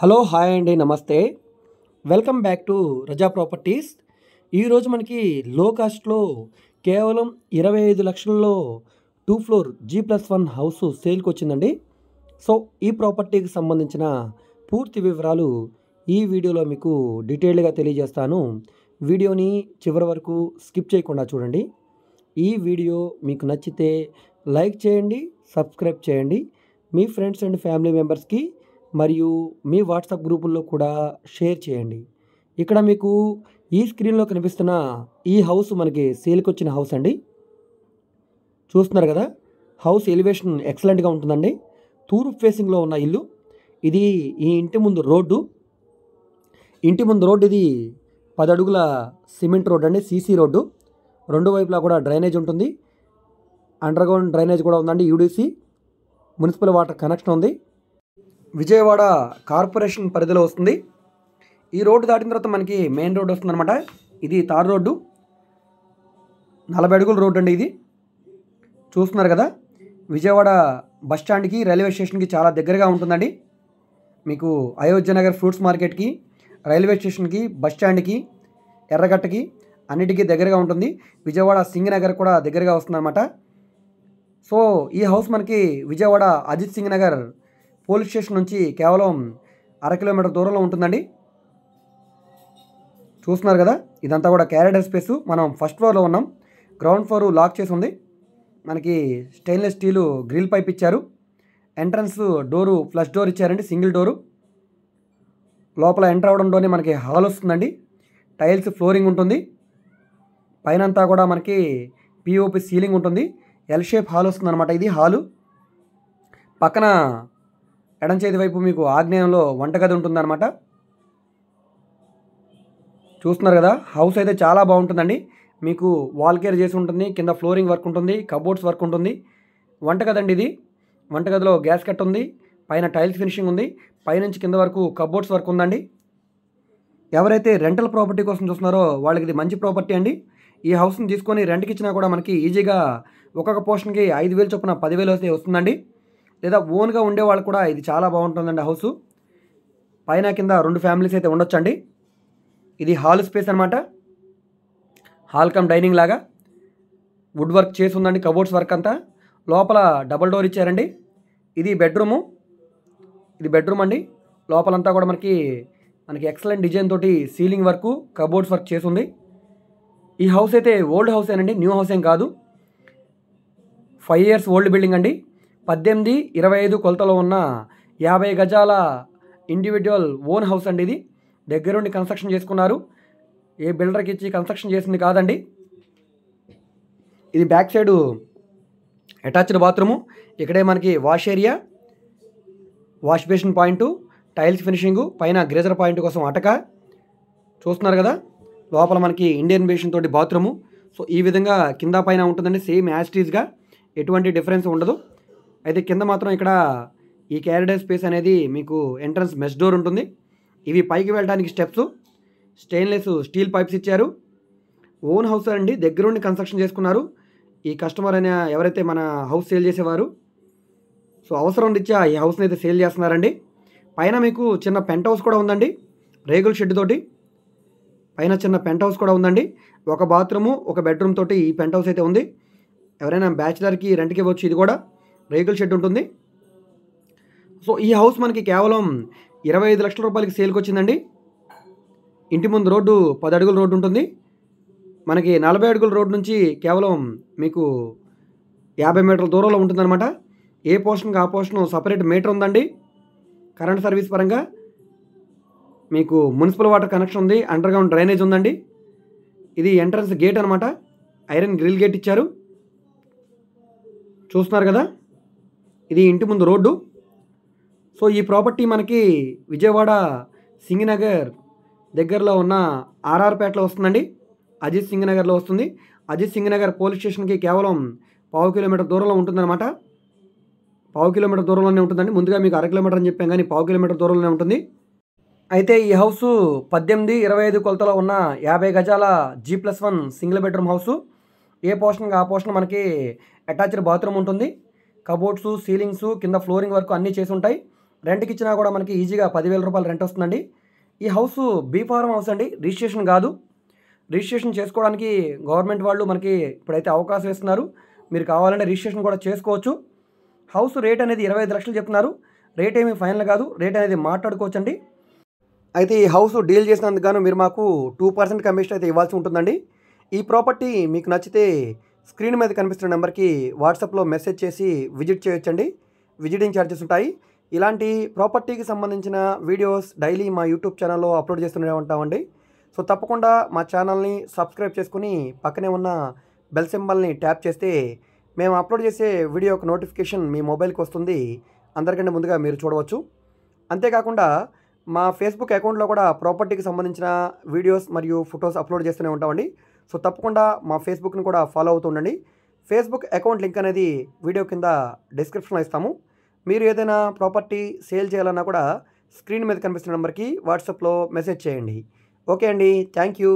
hello hi అండి నమస్తే welcome back to Raza Properties ఈరోజు మనకి లో కాస్ట్లో కేవలం ఇరవై ఐదు లక్షల్లో two floor G plus one house సేల్కి వచ్చిందండి సో ఈ ప్రాపర్టీకి సంబంధించిన పూర్తి వివరాలు ఈ వీడియోలో మీకు డీటెయిల్డ్గా తెలియజేస్తాను వీడియోని చివరి వరకు స్కిప్ చేయకుండా చూడండి ఈ వీడియో మీకు నచ్చితే లైక్ చేయండి సబ్స్క్రైబ్ చేయండి మీ ఫ్రెండ్స్ అండ్ ఫ్యామిలీ మెంబర్స్కి మరియు మీ వాట్సాప్ గ్రూపుల్లో కూడా షేర్ చేయండి ఇక్కడ మీకు ఈ స్క్రీన్లో కనిపిస్తున్న ఈ హౌస్ మనకి సేల్కి వచ్చిన హౌస్ అండి చూస్తున్నారు కదా హౌస్ ఎలివేషన్ ఎక్సలెంట్గా ఉంటుందండి తూర్పు ఫేసింగ్లో ఉన్న ఇల్లు ఇది ఈ ఇంటి ముందు రోడ్డు ఇంటి ముందు రోడ్డు ఇది పది అడుగుల సిమెంట్ రోడ్డు అండి సీసీ రోడ్డు రెండు వైపులా కూడా డ్రైనేజ్ ఉంటుంది అండర్గ్రౌండ్ డ్రైనేజ్ కూడా ఉందండి యూడిసి మున్సిపల్ వాటర్ కనెక్షన్ ఉంది విజయవాడ కార్పొరేషన్ పరిధిలో వస్తుంది ఈ రోడ్డు దాటిన తర్వాత మనకి మెయిన్ రోడ్డు వస్తుందన్నమాట ఇది తారు రోడ్డు నలభై అడుగుల రోడ్డు అండి ఇది చూస్తున్నారు కదా విజయవాడ బస్ స్టాండ్కి రైల్వే స్టేషన్కి చాలా దగ్గరగా ఉంటుందండి మీకు అయోధ్య నగర్ ఫ్రూట్స్ మార్కెట్కి రైల్వే స్టేషన్కి బస్ స్టాండ్కి ఎర్రగట్టకి అన్నిటికీ దగ్గరగా ఉంటుంది విజయవాడ సింగ్ నగర్ కూడా దగ్గరగా వస్తుందన్నమాట సో ఈ హౌస్ మనకి విజయవాడ అజిత్ సింగ్ నగర్ పోలీస్ స్టేషన్ నుంచి కేవలం అర కిలోమీటర్ దూరంలో ఉంటుందండి చూస్తున్నారు కదా ఇదంతా కూడా క్యారిడర్ స్పేస్ మనం ఫస్ట్ ఫ్లోర్లో ఉన్నాం గ్రౌండ్ ఫ్లోర్ లాక్ చేసి ఉంది మనకి స్టెయిన్లెస్ స్టీలు గ్రిల్ పైప్ ఇచ్చారు ఎంట్రన్స్ డోరు ఫ్లష్ డోర్ ఇచ్చారండి సింగిల్ డోరు లోపల ఎంటర్ అవడంలోనే మనకి హాల్ వస్తుందండి టైల్స్ ఫ్లోరింగ్ ఉంటుంది పైనంతా కూడా మనకి పిఓపి సీలింగ్ ఉంటుంది ఎల్ షేప్ హాల్ వస్తుందన్నమాట ఇది హాలు పక్కన ఎడం చేతి వైపు మీకు ఆగ్నేయంలో వంటగది ఉంటుందన్నమాట చూస్తున్నారు కదా హౌస్ అయితే చాలా బాగుంటుందండి మీకు వాల్ కేర్ చేసి ఉంటుంది కింద ఫ్లోరింగ్ వర్క్ ఉంటుంది కబోర్డ్స్ వర్క్ ఉంటుంది వంటగది అండి ఇది వంటగదిలో గ్యాస్ కట్ ఉంది పైన టైల్స్ ఫినిషింగ్ ఉంది పైనుంచి కింద వరకు కబోర్డ్స్ వర్క్ ఉందండి ఎవరైతే రెంటల్ ప్రాపర్టీ కోసం చూస్తున్నారో వాళ్ళకి ఇది మంచి ప్రాపర్టీ అండి ఈ హౌస్ని తీసుకొని రెంట్కి ఇచ్చినా కూడా మనకి ఈజీగా ఒక్కొక్క పోర్షన్కి ఐదు వేలు చొప్పున పదివేలు వస్తే వస్తుందండి లేదా ఓన్గా ఉండేవాళ్ళు కూడా ఇది చాలా బాగుంటుందండి హౌస్ పైన కింద రెండు ఫ్యామిలీస్ అయితే ఉండొచ్చండి ఇది హాల్ స్పేస్ అనమాట హాల్ కమ్ డైనింగ్ లాగా వుడ్ వర్క్ చేసి ఉందండి కబోర్డ్స్ వర్క్ అంతా లోపల డబల్ డోర్ ఇచ్చారండి ఇది బెడ్రూము ఇది బెడ్రూమ్ అండి లోపలంతా కూడా మనకి మనకి ఎక్సలెంట్ డిజైన్ తోటి సీలింగ్ వర్క్ కబోర్డ్స్ వర్క్ చేసింది ఈ హౌస్ అయితే ఓల్డ్ హౌస్ ఏనండి న్యూ హౌస్ ఏం కాదు ఫైవ్ ఇయర్స్ ఓల్డ్ బిల్డింగ్ అండి పద్దెనిమిది ఇరవై ఐదు కొలతలో ఉన్న యాభై గజాల ఇండివిజువల్ ఓన్ హౌస్ అండి ఇది దగ్గరుండి కన్స్ట్రక్షన్ చేసుకున్నారు ఏ బిల్డర్కి ఇచ్చి కన్స్ట్రక్షన్ చేసింది కాదండి ఇది బ్యాక్ సైడు అటాచ్డ్ బాత్రూము ఇక్కడే మనకి wash area wash basin point tiles finishing పైన గ్రేజర్ పాయింట్ కోసం అటక చూస్తున్నారు కదా లోపల మనకి ఇండియన్ బేషన్ తోటి బాత్రూము సో ఈ విధంగా కింద పైన ఉంటుందండి సేమ్ యాస్టీజ్గా ఎటువంటి డిఫరెన్స్ ఉండదు అయితే కింద మాత్రం ఇక్కడ ఈ క్యారిడర్ స్పేస్ అనేది మీకు ఎంట్రన్స్ మెష్ డోర్ ఉంటుంది ఇవి పైకి వెళ్ళడానికి స్టెప్స్ స్టెయిన్లెస్ స్టీల్ పైప్స్ ఇచ్చారు ఓన్ హౌస్ అండి దగ్గరుండి కన్స్ట్రక్షన్ చేసుకున్నారు ఈ కస్టమర్ అయినా ఎవరైతే మన హౌస్ సేల్ చేసేవారు సో అవసరం ఉండిచ్చా ఈ హౌస్ని అయితే సేల్ చేస్తున్నారండి పైన మీకు చిన్న పెంట్ హౌస్ కూడా ఉందండి రేగుల్ షెడ్ తోటి పైన చిన్న పెంట్ హౌస్ కూడా ఉందండి ఒక బాత్రూము ఒక బెడ్రూమ్ తోటి ఈ పెంట్ హౌస్ అయితే ఉంది ఎవరైనా బ్యాచిలర్కి రెంట్కి ఇవ్వచ్చు ఇది కూడా రేకుల షెడ్ ఉంటుంది సో ఈ హౌస్ మనకి కేవలం ఇరవై ఐదు లక్షల రూపాయలకి సేల్కి వచ్చిందండి ఇంటి ముందు రోడ్డు పది అడుగుల రోడ్డు ఉంటుంది మనకి నలభై అడుగుల రోడ్డు నుంచి కేవలం మీకు యాభై మీటర్ల దూరంలో ఉంటుందన్నమాట ఏ పోర్షన్కి ఆ పోర్షన్ సపరేట్ మీటర్ ఉందండి కరెంట్ సర్వీస్ పరంగా మీకు మున్సిపల్ వాటర్ కనెక్షన్ ఉంది అండర్గ్రౌండ్ డ్రైనేజ్ ఉందండి ఇది ఎంట్రన్స్ గేట్ అనమాట ఐరన్ గ్రిల్ గేట్ ఇచ్చారు చూస్తున్నారు కదా ఇది ఇంటి ముందు రోడ్డు సో ఈ ప్రాపర్టీ మనకి విజయవాడ సింగినగర్ దగ్గరలో ఉన్న ఆర్ఆర్పేటలో వస్తుందండి అజిత్ సింగినగర్లో వస్తుంది అజిత్ సింగినగర్ పోలీస్ స్టేషన్కి కేవలం పావు కిలోమీటర్ దూరంలో ఉంటుందన్నమాట పావు కిలోమీటర్ దూరంలోనే ఉంటుందండి ముందుగా మీకు అర కిలోమీటర్ అని చెప్పాం కానీ పావు కిలోమీటర్ దూరంలోనే ఉంటుంది అయితే ఈ హౌస్ పద్దెనిమిది ఇరవై ఐదు కొలతలో ఉన్న యాభై గజాల G plus one single bedroom house A పోర్షన్కి ఆ పోర్షన్ మనకి అటాచ్డ్ బాత్రూమ్ ఉంటుంది కబోర్డ్స్ సీలింగ్స్ కింద ఫ్లోరింగ్ వరకు అన్నీ చేసి ఉంటాయి రెంట్కి ఇచ్చినా కూడా మనకి ఈజీగా పదివేల రూపాయలు రెంట్ వస్తుందండి ఈ హౌస్ బీ ఫారం హౌస్ అండి రిజిస్ట్రేషన్ కాదు రిజిస్ట్రేషన్ చేసుకోవడానికి గవర్నమెంట్ వాళ్ళు మనకి ఇప్పుడైతే అవకాశం ఇస్తున్నారు మీరు కావాలంటే రిజిస్ట్రేషన్ కూడా చేసుకోవచ్చు హౌస్ రేట్ అనేది ఇరవై ఐదు లక్షలు చెప్తున్నారు రేట్ ఏమీ ఫైనల్ కాదు రేట్ అనేది మాట్లాడుకోవచ్చండి అయితే ఈ హౌస్ డీల్ చేసినందుకు గాను మీరు మాకు టూ పర్సెంట్ కమిషన్ అయితే ఇవ్వాల్సి ఉంటుందండి ఈ ప్రాపర్టీ మీకు నచ్చితే స్క్రీన్ మీద కనిపిస్తున్న నెంబర్కి వాట్సాప్లో మెసేజ్ చేసి విజిట్ చేయొచ్చండి విజిటింగ్ ఛార్జెస్ ఉంటాయి ఇలాంటి ప్రాపర్టీకి సంబంధించిన వీడియోస్ డైలీ మా యూట్యూబ్ ఛానల్లో అప్లోడ్ చేస్తూనే ఉంటామండి సో తప్పకుండా మా ఛానల్ని సబ్స్క్రైబ్ చేసుకుని పక్కనే ఉన్న బెల్ సింబల్ని ట్యాప్ చేస్తే మేము అప్లోడ్ చేసే వీడియో యొక్క నోటిఫికేషన్ మీ మొబైల్కి వస్తుంది అందరికంటే ముందుగా మీరు చూడవచ్చు అంతేకాకుండా మా ఫేస్బుక్ అకౌంట్లో కూడా ప్రాపర్టీకి సంబంధించిన వీడియోస్ మరియు ఫొటోస్ అప్లోడ్ చేస్తూనే ఉంటామండి సో తప్పకుండా మా ఫేస్బుక్ని కూడా ఫాలో అవుతూ ఉండండి ఫేస్బుక్ అకౌంట్ లింక్ అనేది వీడియో కింద డిస్క్రిప్షన్లో ఇస్తాము మీరు ఏదైనా ప్రాపర్టీ సేల్ చేయాలన్నా కూడా స్క్రీన్ మీద కనిపిస్తున్న నెంబర్కి వాట్సాప్లో మెసేజ్ చేయండి ఓకే అండి థ్యాంక్ యూ